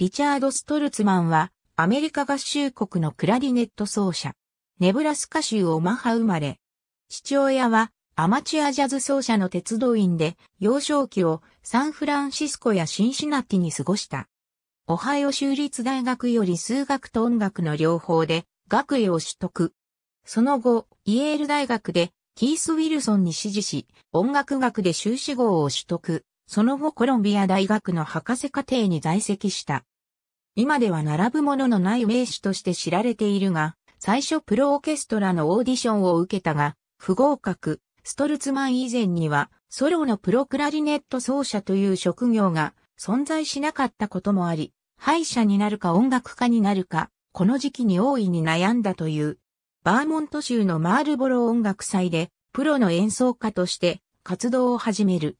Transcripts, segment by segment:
リチャード・ストルツマンは、アメリカ合衆国のクラディネット奏者。ネブラスカ州オマハ生まれ。父親は、アマチュアジャズ奏者の鉄道員で、幼少期をサンフランシスコやシンシナティに過ごした。オハイオ州立大学より数学と音楽の両方で、学位を取得。その後、イェール大学で、キース・ウィルソンに師事し、音楽学で修士号を取得。その後コロンビア大学の博士課程に在籍した。今では並ぶもののない名手として知られているが、最初プロオーケストラのオーディションを受けたが、不合格、ストルツマン以前には、ソロのプロクラリネット奏者という職業が存在しなかったこともあり、敗者になるか音楽家になるか、この時期に大いに悩んだという。バーモント州のマールボロ音楽祭で、プロの演奏家として活動を始める。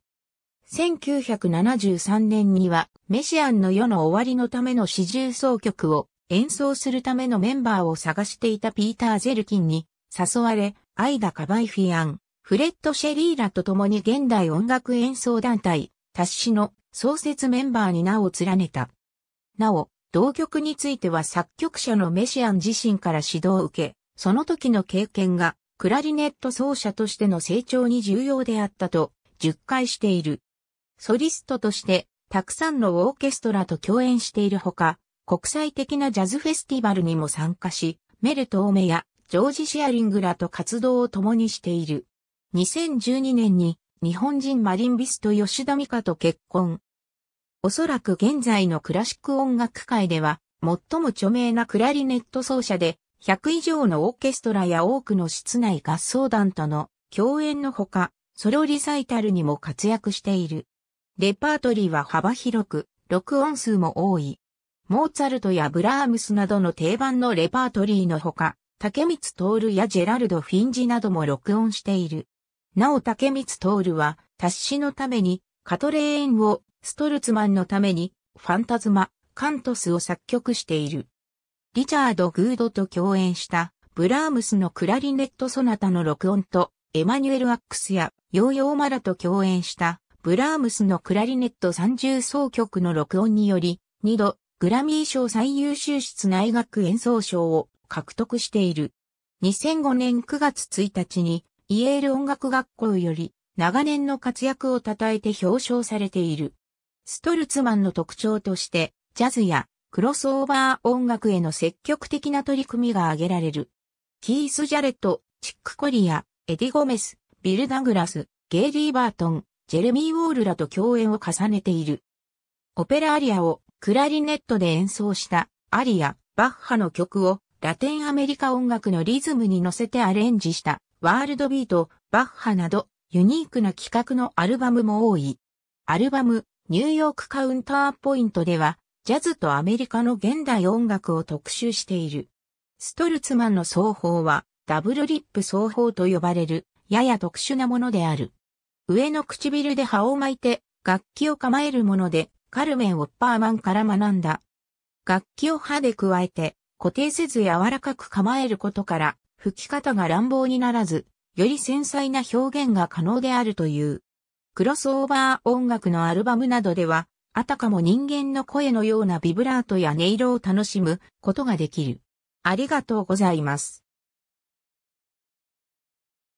1973年には、メシアンの世の終わりのための四重奏曲を演奏するためのメンバーを探していたピーター・ゼルキンに誘われ、アイダ・カバイフィアン、フレッド・シェリーラと共に現代音楽演奏団体、タッシの創設メンバーに名を連ねた。なお、同曲については作曲者のメシアン自身から指導を受け、その時の経験がクラリネット奏者としての成長に重要であったと、10回している。ソリストとしてたくさんのオーケストラと共演しているほか、国際的なジャズフェスティバルにも参加し、メルト・オメやジョージ・シアリングらと活動を共にしている。2012年に日本人マリンビスト吉田美香と結婚。おそらく現在のクラシック音楽界では最も著名なクラリネット奏者で100以上のオーケストラや多くの室内合奏団との共演のほか、ソロリサイタルにも活躍している。レパートリーは幅広く、録音数も多い。モーツァルトやブラームスなどの定番のレパートリーのほか、竹光徹やジェラルド・フィンジなども録音している。なお竹光徹は、達しのために、カトレーンを、ストルツマンのために、ファンタズマ、カントスを作曲している。リチャード・グードと共演した、ブラームスのクラリネット・ソナタの録音と、エマニュエル・アックスや、ヨーヨー・マラと共演した、ブラームスのクラリネット30奏曲の録音により、2度、グラミー賞最優秀室内楽演奏賞を獲得している。2005年9月1日に、イエール音楽学校より、長年の活躍を称えて表彰されている。ストルツマンの特徴として、ジャズやクロスオーバー音楽への積極的な取り組みが挙げられる。キース・ジャレット、チック・コリア、エディ・ゴメス、ビル・ダグラス、ゲイリー・バートン、ジェレミー・ウォールらと共演を重ねている。オペラアリアをクラリネットで演奏したアリア、バッハの曲をラテンアメリカ音楽のリズムに乗せてアレンジしたワールドビート、バッハなどユニークな企画のアルバムも多い。アルバム、ニューヨークカウンターポイントでは、ジャズとアメリカの現代音楽を特集している。ストルツマンの奏法は、ダブルリップ奏法と呼ばれる、やや特殊なものである。上の唇で歯を巻いて楽器を構えるもので、カルメン・オッパーマンから学んだ。楽器を歯で加えて固定せず柔らかく構えることから、吹き方が乱暴にならず、より繊細な表現が可能であるという。クロスオーバー音楽のアルバムなどでは、あたかも人間の声のようなビブラートや音色を楽しむことができる。ありがとうございます。